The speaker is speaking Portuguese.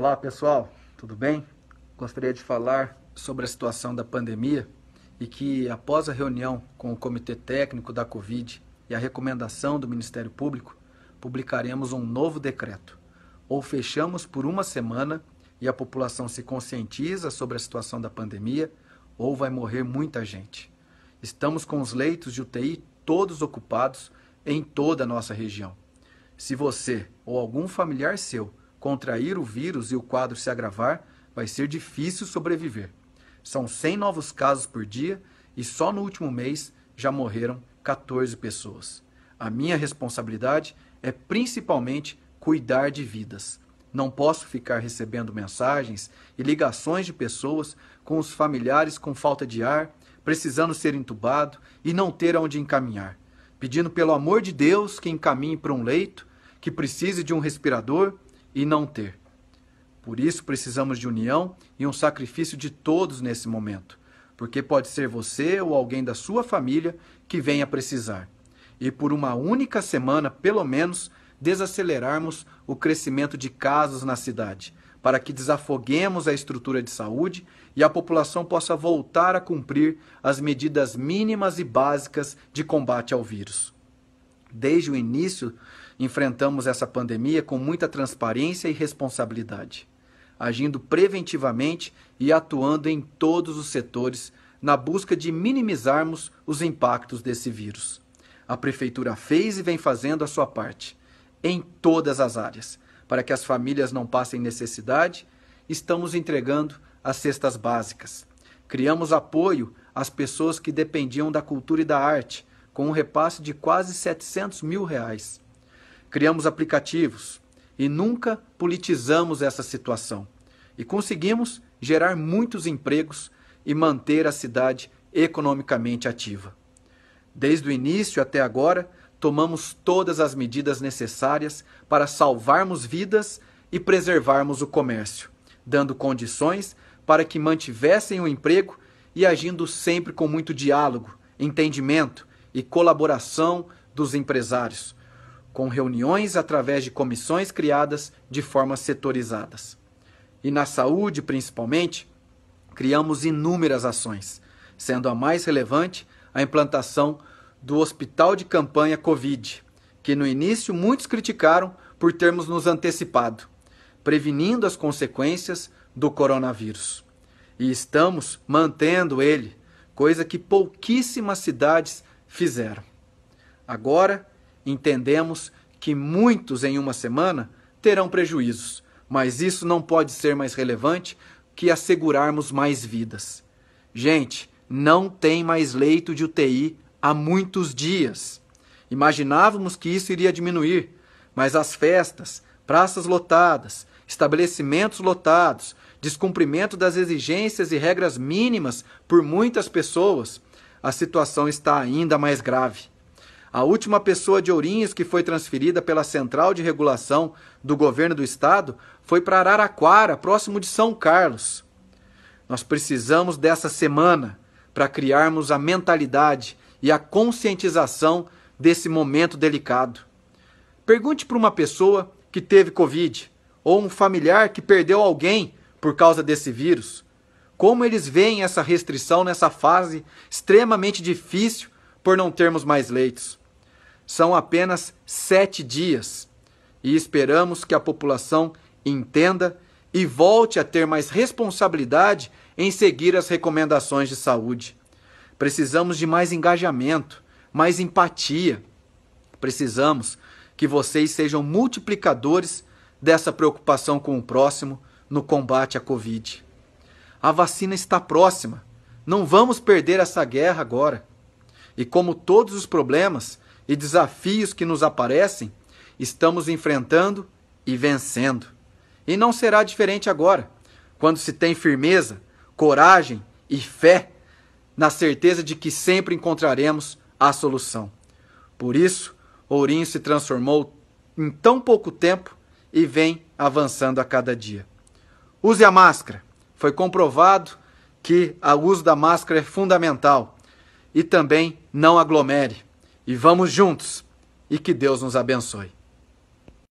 Olá pessoal, tudo bem? Gostaria de falar sobre a situação da pandemia e que, após a reunião com o Comitê Técnico da Covid e a recomendação do Ministério Público, publicaremos um novo decreto. Ou fechamos por uma semana e a população se conscientiza sobre a situação da pandemia, ou vai morrer muita gente. Estamos com os leitos de UTI todos ocupados em toda a nossa região. Se você ou algum familiar seu contrair o vírus e o quadro se agravar, vai ser difícil sobreviver. São 100 novos casos por dia e só no último mês já morreram 14 pessoas. A minha responsabilidade é principalmente cuidar de vidas. Não posso ficar recebendo mensagens e ligações de pessoas com os familiares com falta de ar, precisando ser entubado e não ter aonde encaminhar, pedindo pelo amor de Deus que encaminhe para um leito, que precise de um respirador e não ter. Por isso precisamos de união e um sacrifício de todos nesse momento, porque pode ser você ou alguém da sua família que venha precisar. E por uma única semana, pelo menos, desacelerarmos o crescimento de casos na cidade, para que desafoguemos a estrutura de saúde e a população possa voltar a cumprir as medidas mínimas e básicas de combate ao vírus. Desde o início Enfrentamos essa pandemia com muita transparência e responsabilidade, agindo preventivamente e atuando em todos os setores na busca de minimizarmos os impactos desse vírus. A Prefeitura fez e vem fazendo a sua parte, em todas as áreas, para que as famílias não passem necessidade. Estamos entregando as cestas básicas. Criamos apoio às pessoas que dependiam da cultura e da arte, com um repasse de quase 700 mil reais criamos aplicativos e nunca politizamos essa situação. E conseguimos gerar muitos empregos e manter a cidade economicamente ativa. Desde o início até agora, tomamos todas as medidas necessárias para salvarmos vidas e preservarmos o comércio, dando condições para que mantivessem o emprego e agindo sempre com muito diálogo, entendimento e colaboração dos empresários, com reuniões através de comissões criadas de forma setorizadas. E na saúde, principalmente, criamos inúmeras ações, sendo a mais relevante a implantação do Hospital de Campanha Covid, que no início muitos criticaram por termos nos antecipado, prevenindo as consequências do coronavírus. E estamos mantendo ele, coisa que pouquíssimas cidades fizeram. Agora, Entendemos que muitos em uma semana terão prejuízos, mas isso não pode ser mais relevante que assegurarmos mais vidas. Gente, não tem mais leito de UTI há muitos dias. Imaginávamos que isso iria diminuir, mas as festas, praças lotadas, estabelecimentos lotados, descumprimento das exigências e regras mínimas por muitas pessoas, a situação está ainda mais grave. A última pessoa de Ourinhos que foi transferida pela Central de Regulação do Governo do Estado foi para Araraquara, próximo de São Carlos. Nós precisamos dessa semana para criarmos a mentalidade e a conscientização desse momento delicado. Pergunte para uma pessoa que teve Covid ou um familiar que perdeu alguém por causa desse vírus como eles veem essa restrição nessa fase extremamente difícil por não termos mais leitos. São apenas sete dias e esperamos que a população entenda e volte a ter mais responsabilidade em seguir as recomendações de saúde. Precisamos de mais engajamento, mais empatia. Precisamos que vocês sejam multiplicadores dessa preocupação com o próximo no combate à Covid. A vacina está próxima. Não vamos perder essa guerra agora. E como todos os problemas, e desafios que nos aparecem, estamos enfrentando e vencendo. E não será diferente agora, quando se tem firmeza, coragem e fé na certeza de que sempre encontraremos a solução. Por isso, Ourinho se transformou em tão pouco tempo e vem avançando a cada dia. Use a máscara. Foi comprovado que o uso da máscara é fundamental. E também não aglomere e vamos juntos e que Deus nos abençoe.